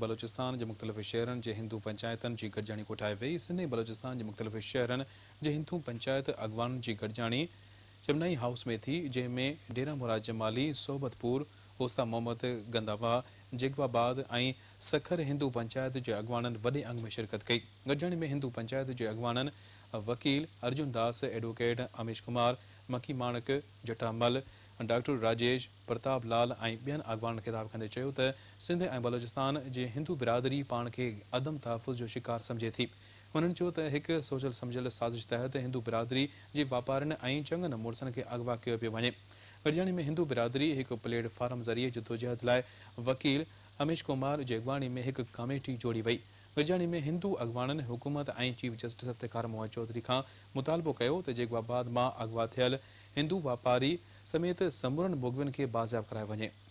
बलोचिस्तान जे मुख़्तलिफ़ शहरनि जे हिंदू पंचायत की गॾिजाणी कोठाई वई सिंधी बलोचिस्तान जे मुख़्तलिफ़ शहरनि जे हिंदू पंचायत अॻवाननि की गडजानी चमनाई हाउस में थी जैमें डेरा मुराद जमाली सोबतपुर ओस्ता मोहम्मद गंदावा जिगवाबाद सखर हिंदू पंचायत के अॻवाननि वॾे अंग में शिरकत कई गडजानी में हिंदू पंचायत के अॻवाननि वकील अर्जुन दास एडवोकेट अमीश कुमार मकी माणक जटामल डॉक्टर राजेश प्रताप लाल ऐं ॿियनि अॻवाननि ख़िताब कंदे सिंध ए बलोचिस्तान जे हिंदू बिरादरी पान के अदम तहफ़ुज़ जो शिकार समझे थी उन्होंने चयो त सोचल समझल साज़िश तहत हिंदू बिरादरी के वापारनि ऐं चङनि मुड़ुसनि खे अॻवा कयो पियो वञे में हिंदू बिरादरी एक प्लेटफॉर्म ज़रिए जुदोजहद लाइ वकील अमीश कुमार जगवाणी में एक कमेटी जोड़ी वही गॾिजाणी में हिंदू अॻवाननि हुकूमत ऐं चीफ जस्टिस अफ़्तार मोहन चौधरी का मुतालबो कयो त जेको बाद थियल हिंदू वापारी समेत समूरन भोगवन के बाज़ियाब कराए वे